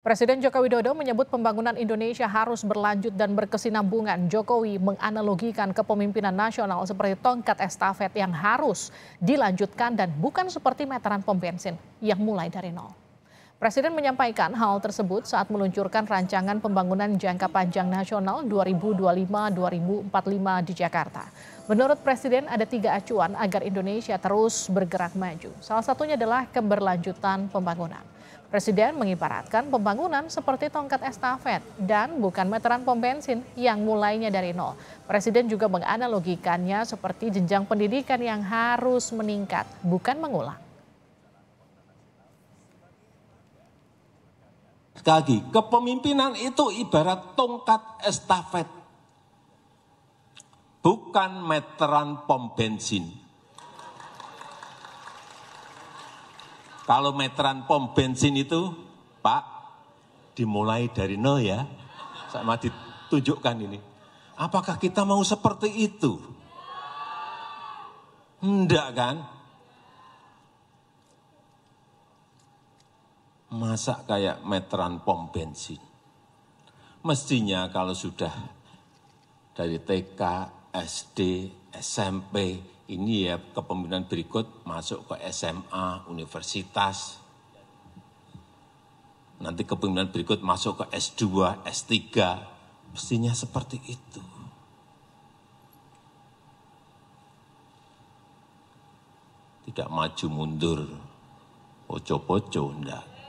Presiden Joko Widodo menyebut pembangunan Indonesia harus berlanjut dan berkesinambungan. Jokowi menganalogikan kepemimpinan nasional seperti tongkat estafet yang harus dilanjutkan dan bukan seperti meteran pom bensin yang mulai dari nol. Presiden menyampaikan hal tersebut saat meluncurkan rancangan pembangunan jangka panjang nasional 2025-2045 di Jakarta. Menurut Presiden ada tiga acuan agar Indonesia terus bergerak maju. Salah satunya adalah keberlanjutan pembangunan. Presiden mengibaratkan pembangunan seperti tongkat estafet dan bukan meteran pom bensin yang mulainya dari nol. Presiden juga menganalogikannya seperti jenjang pendidikan yang harus meningkat, bukan mengulang. Sekali lagi, kepemimpinan itu ibarat tongkat estafet, bukan meteran pom bensin. kalau meteran pom bensin itu, Pak, dimulai dari nol ya. Sama ditunjukkan ini. Apakah kita mau seperti itu? Enggak kan? Masa kayak meteran pom bensin? Mestinya kalau sudah dari TK, SD, SMP, ini ya kepemimpinan berikut masuk ke SMA, universitas, nanti kepemimpinan berikut masuk ke S2, S3, mestinya seperti itu. Tidak maju mundur, poco-poco, enggak.